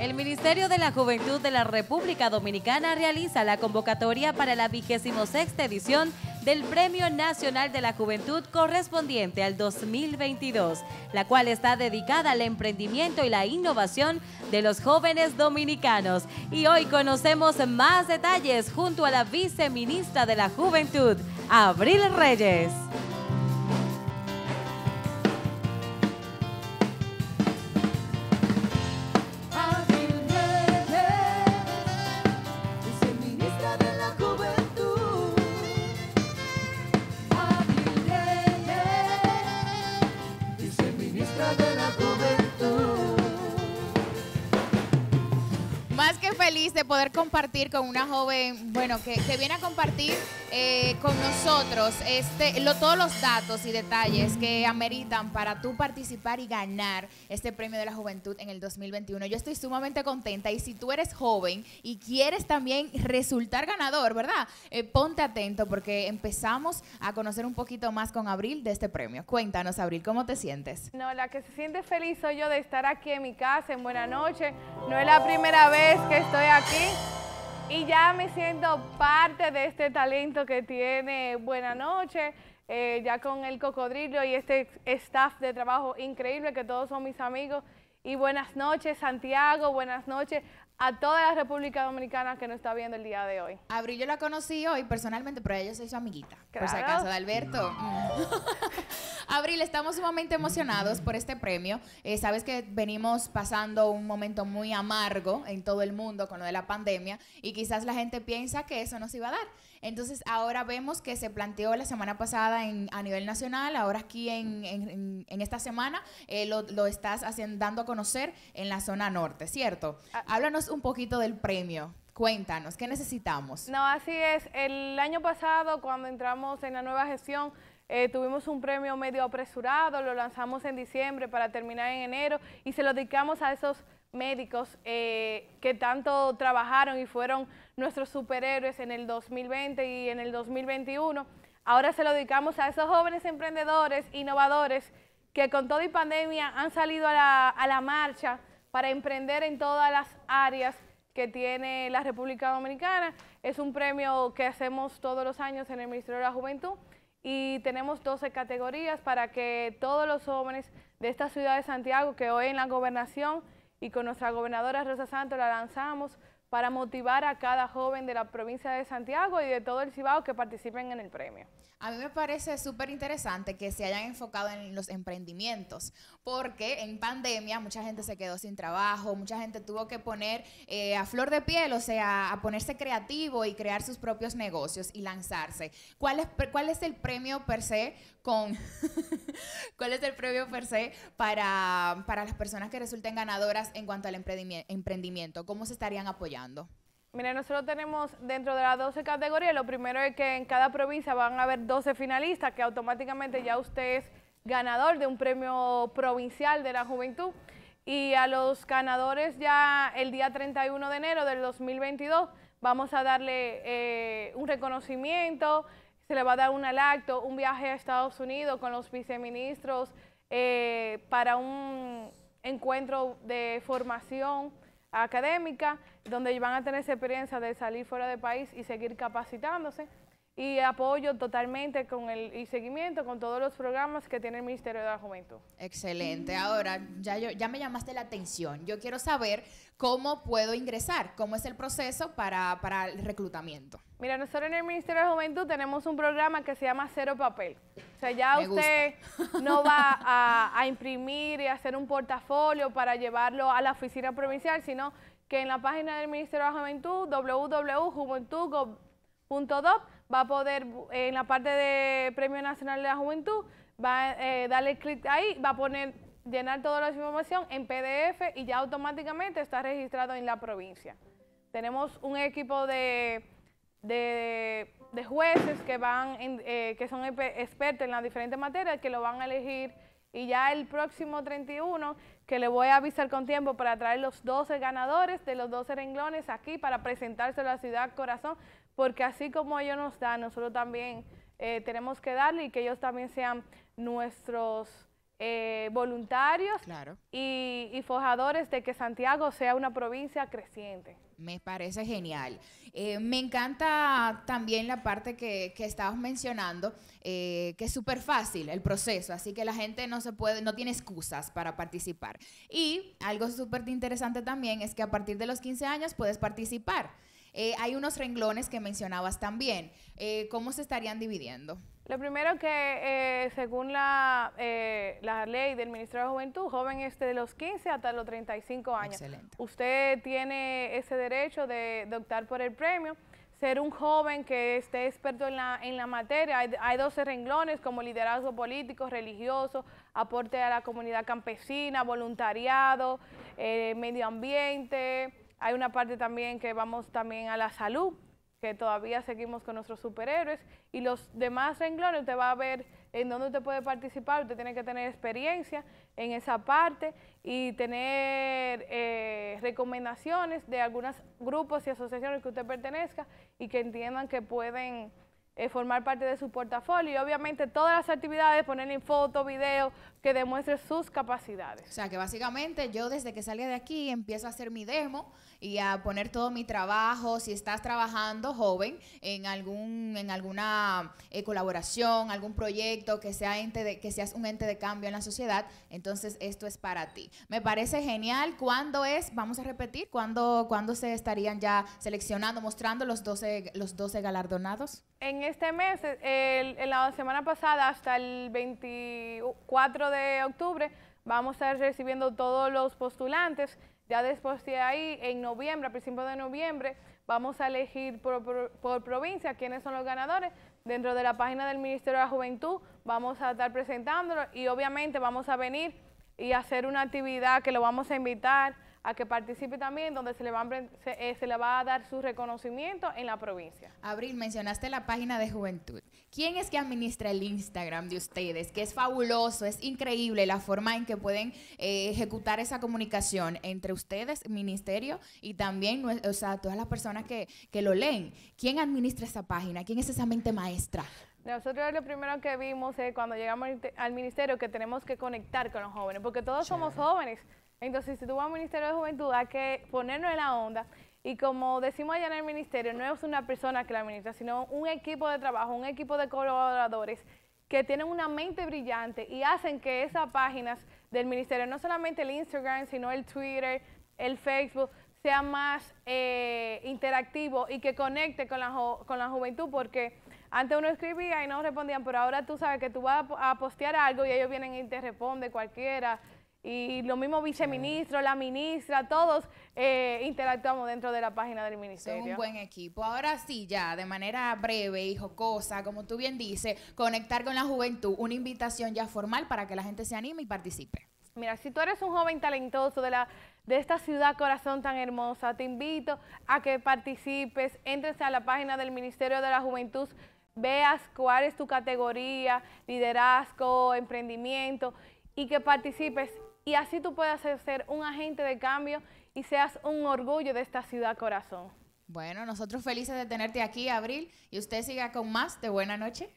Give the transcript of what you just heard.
El Ministerio de la Juventud de la República Dominicana realiza la convocatoria para la 26 edición del Premio Nacional de la Juventud correspondiente al 2022, la cual está dedicada al emprendimiento y la innovación de los jóvenes dominicanos. Y hoy conocemos más detalles junto a la viceministra de la Juventud, Abril Reyes. de poder compartir con una joven, bueno, que, viene a compartir eh, con nosotros este, lo, todos los datos y detalles que ameritan para tú participar y ganar este premio de la juventud en el 2021. Yo estoy sumamente contenta y si tú eres joven y quieres también resultar ganador, ¿verdad? Eh, ponte atento porque empezamos a conocer un poquito más con Abril de este premio. Cuéntanos, Abril, ¿cómo te sientes? No, la que se siente feliz soy yo de estar aquí en mi casa en Buena Noche. No es la primera vez que estoy aquí aquí y ya me siento parte de este talento que tiene Buena Noche, eh, ya con el cocodrilo y este staff de trabajo increíble que todos son mis amigos. Y buenas noches, Santiago, buenas noches a toda la República Dominicana que nos está viendo el día de hoy. Abril yo la conocí hoy personalmente, pero ella soy su amiguita, por si acaso, de Alberto. Mm. Abril, estamos sumamente emocionados por este premio. Eh, sabes que venimos pasando un momento muy amargo en todo el mundo con lo de la pandemia y quizás la gente piensa que eso nos iba a dar. Entonces ahora vemos que se planteó la semana pasada a nivel nacional, ahora aquí en, esta semana eh, lo, estás haciendo, dando a conocer en la zona norte, ¿cierto? Ah. Háblanos un poquito del premio. Cuéntanos, ¿qué necesitamos? No, así es. El año pasado, cuando entramos en la nueva gestión, eh, tuvimos un premio medio apresurado, lo lanzamos en diciembre para terminar en enero y se lo dedicamos a esos médicos eh, que tanto trabajaron y fueron nuestros superhéroes en el 2020 y en el 2021. Ahora se lo dedicamos a esos jóvenes emprendedores, innovadores, que con toda y pandemia han salido a la, a la marcha para emprender en todas las áreas que tiene la República Dominicana. Es un premio que hacemos todos los años en el Ministerio de la Juventud y tenemos 12 categorías para que todos los jóvenes de esta ciudad de Santiago que hoy en la gobernación y con nuestra gobernadora Rosa Santos la lanzamos para motivar a cada joven de la provincia de Santiago y de todo el Cibao que participen en el premio. A mí me parece súper interesante que se hayan enfocado en los emprendimientos, porque en pandemia mucha gente se quedó sin trabajo, mucha gente tuvo que poner eh, a flor de piel, o sea, a ponerse creativo y crear sus propios negocios y lanzarse. ¿Cuál es, el premio per se con cuál es el premio per se para, para las personas que resulten ganadoras en cuanto al emprendimiento? ¿Cómo se estarían apoyando? Mira, nosotros tenemos dentro de las 12 categorías, lo primero es que en cada provincia van a haber 12 finalistas, que automáticamente ya usted es ganador de un premio provincial de la juventud. Y a los ganadores ya el día 31 de enero del 2022 vamos a darle eh, un reconocimiento, se le va a dar un alacto, un viaje a Estados Unidos con los viceministros eh, para un encuentro de formación académica, donde van a tener esa experiencia de salir fuera del país y seguir capacitándose y apoyo totalmente con el y seguimiento con todos los programas que tiene el Ministerio de la Juventud. Excelente. Ahora, ya, yo, ya me llamaste la atención. Yo quiero saber cómo puedo ingresar, cómo es el proceso para, el reclutamiento. Mira, nosotros en el Ministerio de Juventud tenemos un programa que se llama Cero Papel. O sea, ya usted no va a, a imprimir y hacer un portafolio para llevarlo a la oficina provincial, sino que en la página del Ministerio de la Juventud, www.juventud.gov, va a poder en la parte de Premio Nacional de la Juventud, va a eh, darle clic ahí, va a poner llenar toda la información en PDF y ya automáticamente está registrado en la provincia. Tenemos un equipo de, jueces que, van eh, que son expertos en las diferentes materias que lo van a elegir y ya el próximo 31 que le voy a avisar con tiempo para traer los 12 ganadores de los 12 renglones aquí para presentárselo a la ciudad corazón, porque así como ellos nos dan, nosotros también eh, tenemos que darle y que ellos también sean nuestros eh, voluntarios y, y forjadores de que Santiago sea una provincia creciente. Me parece genial. Eh, me encanta también la parte que, que estabas mencionando, eh, que es súper fácil el proceso, así que la gente no se puede, no tiene excusas para participar. Y algo súper interesante también es que a partir de los 15 años puedes participar. Eh, hay unos renglones que mencionabas también. ¿Cómo se estarían dividiendo? Lo primero que, eh, según la, eh, la, ley del Ministerio de Juventud, joven es de los 15 hasta los 35 años. Usted tiene ese derecho de, optar por el premio, ser un joven que esté experto en la, en la materia. Hay, 12 renglones como liderazgo político, religioso, aporte a la comunidad campesina, voluntariado, eh, medio ambiente. Hay una parte también que vamos también a la salud, que todavía seguimos con nuestros superhéroes y los demás renglones usted va a ver en dónde usted puede participar, usted tiene que tener experiencia en esa parte y tener eh, recomendaciones de algunos grupos y asociaciones que usted pertenezca y que entiendan que pueden eh, formar parte de su portafolio y obviamente todas las actividades, ponerle en fotos, videos que demuestre sus capacidades. O sea que básicamente yo desde que salí de aquí empiezo a hacer mi demo y a poner todo mi trabajo, si estás trabajando joven en algún en alguna eh, colaboración, algún proyecto que sea ente de, que seas un ente de cambio en la sociedad, entonces esto es para ti. Me parece genial. ¿Cuándo es? Vamos a repetir, ¿cuándo, cuándo se estarían ya seleccionando, mostrando los 12 los 12 galardonados? En este mes, en la semana pasada hasta el 24 de octubre, vamos a estar recibiendo todos los postulantes. Ya después de ahí, en noviembre, a principios de noviembre, vamos a elegir por, por provincia quiénes son los ganadores. Dentro de la página del Ministerio de la Juventud vamos a estar presentándolos y obviamente vamos a venir y hacer una actividad que lo vamos a invitar a que participe también, donde se le, eh, se, le va a dar su reconocimiento en la provincia. Abril, mencionaste la página de juventud. ¿Quién es que administra el Instagram de ustedes? Que es fabuloso, es increíble la forma en que pueden eh, ejecutar esa comunicación entre ustedes, ministerio, y también o sea, todas las personas que, que lo leen. ¿Quién administra esa página? ¿Quién es esa mente maestra? Nosotros lo primero que vimos cuando llegamos al ministerio que tenemos que conectar con los jóvenes, porque todos somos jóvenes, entonces, si tú vas al Ministerio de Juventud, hay que ponernos en la onda. Y como decimos allá en el ministerio, no es una persona que la administra, sino un equipo de trabajo, un equipo de colaboradores que tienen una mente brillante y hacen que esas páginas del ministerio, no solamente el Instagram, sino el Twitter, el Facebook, sea más eh, interactivo y que conecte con la, con la juventud, porque antes uno escribía y no respondían, pero ahora tú sabes que tú vas a, postear algo y ellos vienen y te responden cualquiera, y lo mismo viceministro, la ministra, todos eh, interactuamos dentro de la página del ministerio. un buen equipo. Ahora sí, ya de manera breve y jocosa, como tú bien dices, conectar con la juventud, una invitación ya formal para que la gente se anime y participe. Mira, si tú eres un joven talentoso de, la, de esta ciudad corazón tan hermosa, te invito a que participes, entres a la página del Ministerio de la Juventud veas cuál es tu categoría, liderazgo, emprendimiento y que participes y así tú puedas ser un agente de cambio y seas un orgullo de esta ciudad corazón. Bueno, nosotros felices de tenerte aquí, Abril, y usted siga con más de Buena Noche.